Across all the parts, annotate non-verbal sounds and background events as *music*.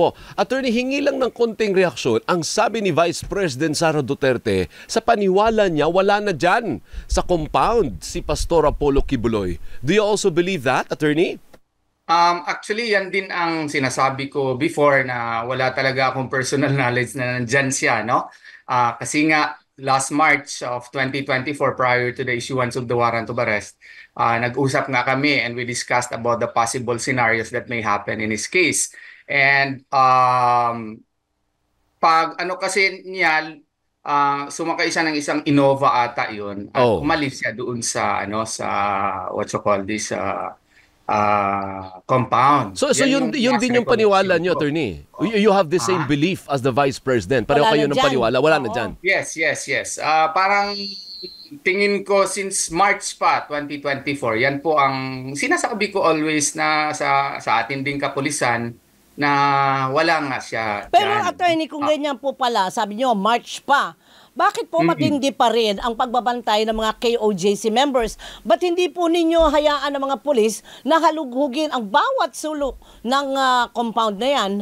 Gwapo. Attorney, hingi lang ng konting reaksyon. Ang sabi ni Vice President Sara Duterte, sa paniwala niya, wala na dyan sa compound si Pastor Apollo Kibuloy. Do you also believe that, Attorney? Um, actually, yan din ang sinasabi ko before na wala talaga akong personal *laughs* knowledge na nandyan siya, no? Uh, kasi nga, last March of 2024 prior to the issuance of the warrant of arrest, uh, ah, nag-usap nga kami and we discussed about the possible scenarios that may happen in his case. And um, pag ano kasi niya, uh, sumakay isa ng isang Innova ata yun. At oh. umalis siya doon sa, ano, sa what you call this, uh, uh, compound. So so yun yun, din yung paniwala niyo attorney. You, you have the ah. same ah. belief as the vice president. Pareho kayo ng paniwala, wala oh. na diyan. Yes, yes, yes. Uh, parang tingin ko since March pa 2024, yan po ang sinasabi ko always na sa sa atin ding kapulisan na wala nga siya. Pero dyan. attorney, kung ah. ganyan po pala, sabi niyo March pa, bakit po matindi pa rin ang pagbabantay ng mga KOJC members? Ba't hindi po ninyo hayaan ng mga pulis na halughugin ang bawat sulok ng uh, compound na yan?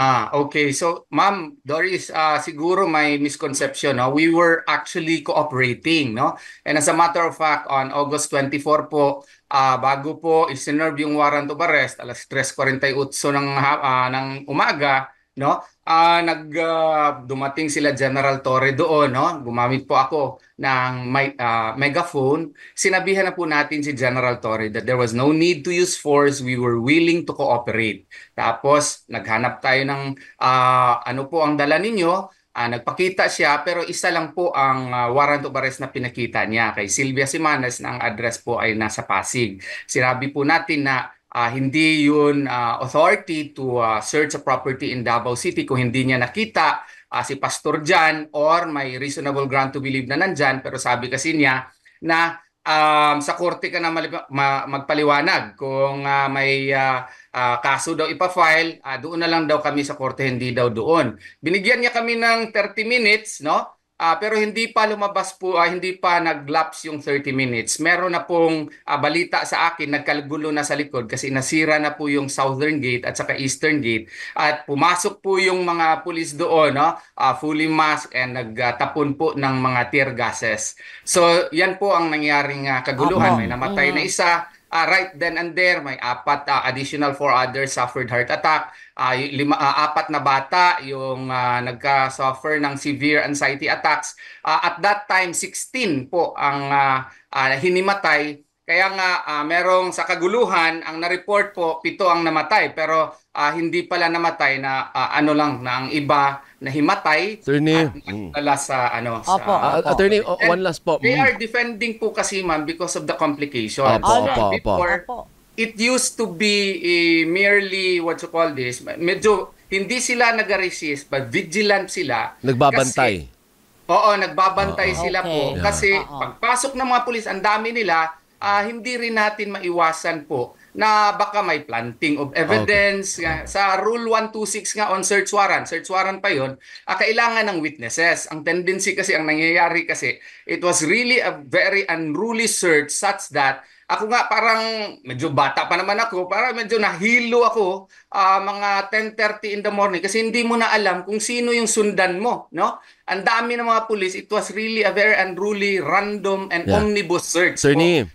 Ah, okay. So, Ma'am Doris, uh, ah, siguro may misconception. No? We were actually cooperating. no And as a matter of fact, on August 24 po, uh, bago po isinerve yung warrant of arrest, alas 3.48 ng, uh, ng umaga, no uh, nag uh, dumating sila General Torre doon, no? Gumamit po ako ng my, uh, ah, megaphone. Sinabihan na po natin si General Torre that there was no need to use force, we were willing to cooperate. Tapos naghanap tayo ng uh, ano po ang dala ninyo? Uh, nagpakita siya pero isa lang po ang uh, warrant of arrest na pinakita niya kay Silvia Simanes na ang address po ay nasa Pasig. Sinabi po natin na Uh, hindi yun uh, authority to uh, search a property in Davao City kung hindi niya nakita uh, si Pastor Jan or may reasonable ground to believe na nandiyan pero sabi kasi niya na um, sa korte ka na ma- magpaliwanag kung uh, may uh, uh, kaso daw ipafile, uh, doon na lang daw kami sa korte, hindi daw doon. Binigyan niya kami ng 30 minutes, no? Uh, pero hindi pa lumabas po, uh, hindi pa nag-lapse yung 30 minutes. Meron na pong uh, balita sa akin, nagkagulo na sa likod kasi nasira na po yung Southern Gate at saka Eastern Gate. At pumasok po yung mga pulis doon, no? uh, fully masked and nagtapon po ng mga tear gases. So yan po ang nangyaring uh, kaguluhan. May namatay na mm. isa, uh, right then and there may apat uh, additional four others suffered heart attack uh, lima, uh, apat na bata yung uh, nagka-suffer ng severe anxiety attacks uh, at that time 16 po ang uh, uh, hinimatay kaya nga uh, merong sa kaguluhan ang na-report po pito ang namatay pero uh, hindi pala namatay na uh, ano lang na ang iba na himatay attorney. at sa ano sa opo, uh, attorney oh, one last po. They mm. are defending po kasi ma'am because of the complication Opo, so, opo, before, opo. It used to be uh, merely what you call this medyo hindi sila nag-resist but vigilant sila. Nagbabantay. Kasi, oo, nagbabantay uh, sila po yeah. kasi uh-oh. pagpasok ng mga pulis ang dami nila uh, hindi rin natin maiwasan po na baka may planting of evidence okay. nga. sa rule 126 nga on search warrant search warrant pa yon uh, ah, kailangan ng witnesses ang tendency kasi ang nangyayari kasi it was really a very unruly search such that ako nga parang medyo bata pa naman ako, para medyo nahilo ako uh, mga 10:30 in the morning kasi hindi mo na alam kung sino yung sundan mo, no? Ang dami ng mga pulis, it was really a very unruly, random and yeah. omnibus search. Sir Neem,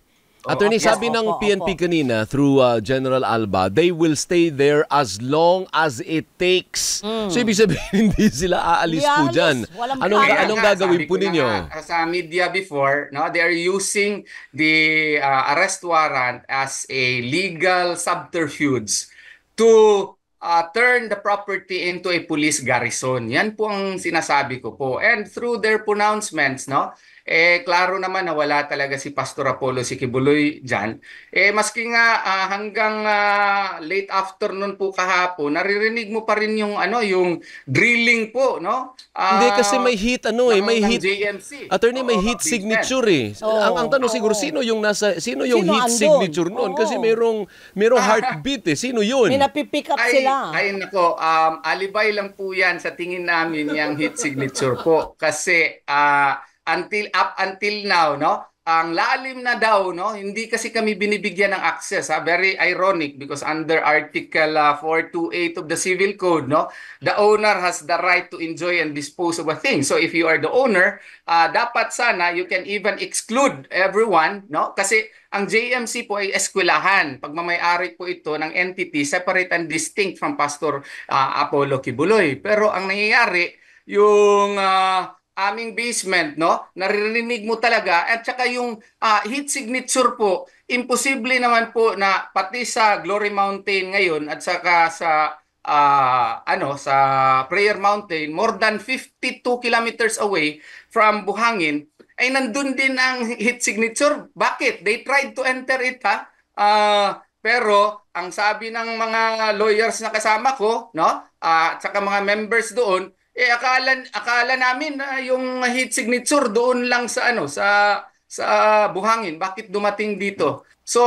Attorney, yes, sabi opo, ng PNP opo. kanina through uh, General Alba, they will stay there as long as it takes. Mm. So ibig sabihin *laughs* hindi sila aalis yeah, po dyan. Anong, anong gagawin po ninyo? Nga, sa media before, no, they are using the uh, arrest warrant as a legal subterfuge to uh, turn the property into a police garrison. Yan po ang sinasabi ko po. And through their pronouncements, no, eh klaro naman na wala talaga si Pastor Apollo si Kibuloy diyan. Eh maski nga uh, hanggang uh, late afternoon po kahapon, naririnig mo pa rin yung ano, yung drilling po, no? Uh, Hindi ah, kasi may heat ano eh, may heat. JMC. Attorney may heat signature eh. Ang ang tanong siguro sino yung nasa sino yung heat signature noon kasi mayroong, mayroong heartbeat eh. Sino yun? May napipick up sila. Ay nako, um alibay lang po yan sa tingin namin yung heat signature po kasi uh, until up until now no ang lalim na daw no hindi kasi kami binibigyan ng access ha very ironic because under article uh, ah, 428 of the civil code no the owner has the right to enjoy and dispose of a thing so if you are the owner uh, dapat sana you can even exclude everyone no kasi ang JMC po ay eskwelahan pagmamay-ari po ito ng entity separate and distinct from pastor uh, Apollo Kibuloy pero ang nangyayari yung uh, aming basement, no? Naririnig mo talaga at saka yung uh, heat signature po, imposible naman po na pati sa Glory Mountain ngayon at saka sa uh, ano sa Prayer Mountain, more than 52 kilometers away from Buhangin, ay nandun din ang heat signature. Bakit? They tried to enter it ha. Uh, pero ang sabi ng mga lawyers na kasama ko, no? Uh, at saka mga members doon, eh akala akala namin na yung heat signature doon lang sa ano sa sa buhangin bakit dumating dito so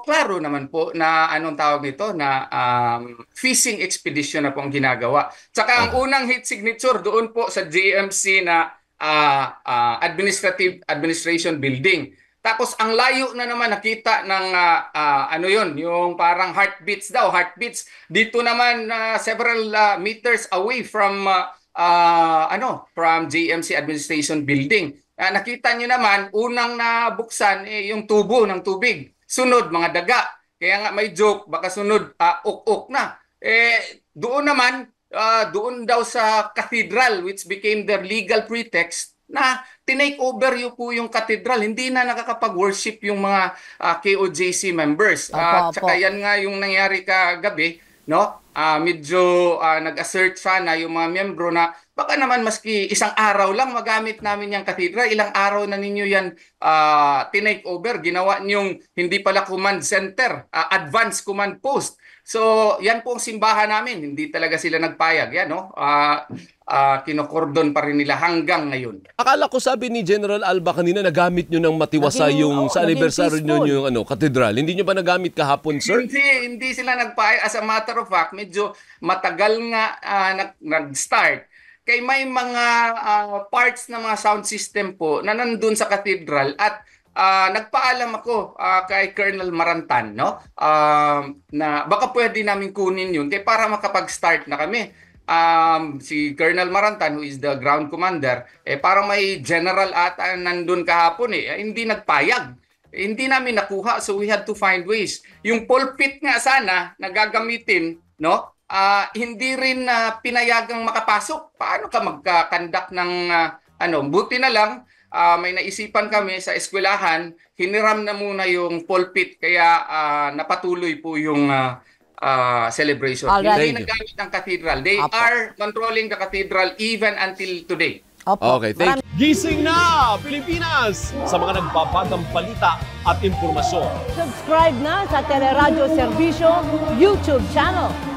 klaro naman po na anong tawag nito na um, fishing expedition na po ang ginagawa tsaka ang ah. unang heat signature doon po sa GMC na uh, uh, administrative administration building tapos ang layo na naman nakita ng uh, uh, ano yon yung parang heartbeats daw, heartbeats. Dito naman uh, several uh, meters away from uh, uh, ano from JMC Administration Building. Uh, nakita niyo naman unang nabuksan eh, yung tubo ng tubig. Sunod mga daga. Kaya nga may joke baka sunod uh, ok-ok na. Eh doon naman uh, doon daw sa cathedral which became their legal pretext na tinake over yung po yung cathedral. Hindi na nakakapag-worship yung mga uh, KOJC members. At uh, saka yan nga yung nangyari kagabi, no? uh, medyo uh, nag-assert na yung mga miyembro na baka naman maski isang araw lang magamit namin yung katedra, ilang araw na ninyo yan uh, tinake over, ginawa niyong hindi pala command center, uh, advanced command post. So, yan po ang simbahan namin. Hindi talaga sila nagpayag. Yan, no? Uh, uh, kinokordon pa rin nila hanggang ngayon. Akala ko sabi ni General Alba kanina nagamit nyo ng matiwasa naging, yung oh, sa anniversary nyo yung ano, katedral. Hindi nyo ba nagamit kahapon, sir? Hindi, hindi sila nagpayag. As a matter of fact, medyo matagal nga uh, nag- nag-start Kay may mga uh, parts ng mga sound system po na nandun sa cathedral at uh, nagpaalam ako uh, kay Colonel Marantan no um, na baka pwede namin kunin yun kay para makapag-start na kami um, si Colonel Marantan, who is the ground commander, eh parang may general ata nandun kahapon eh. eh, hindi nagpayag. Eh, hindi namin nakuha, so we had to find ways. Yung pulpit nga sana na gagamitin, no? uh, hindi rin na uh, pinayagang makapasok. Paano ka magkakandak ng uh, ano? Buti na lang uh, may naisipan kami sa eskwelahan, hiniram na muna yung pulpit kaya uh, napatuloy po yung uh, uh, celebration. Alright. Hindi nagamit ang cathedral. They Apo. are controlling the cathedral even until today. Opo. Okay, thank you. Gising na, Pilipinas! Sa mga nagbabagang balita at impormasyon. Subscribe na sa Teleradyo Servicio YouTube channel.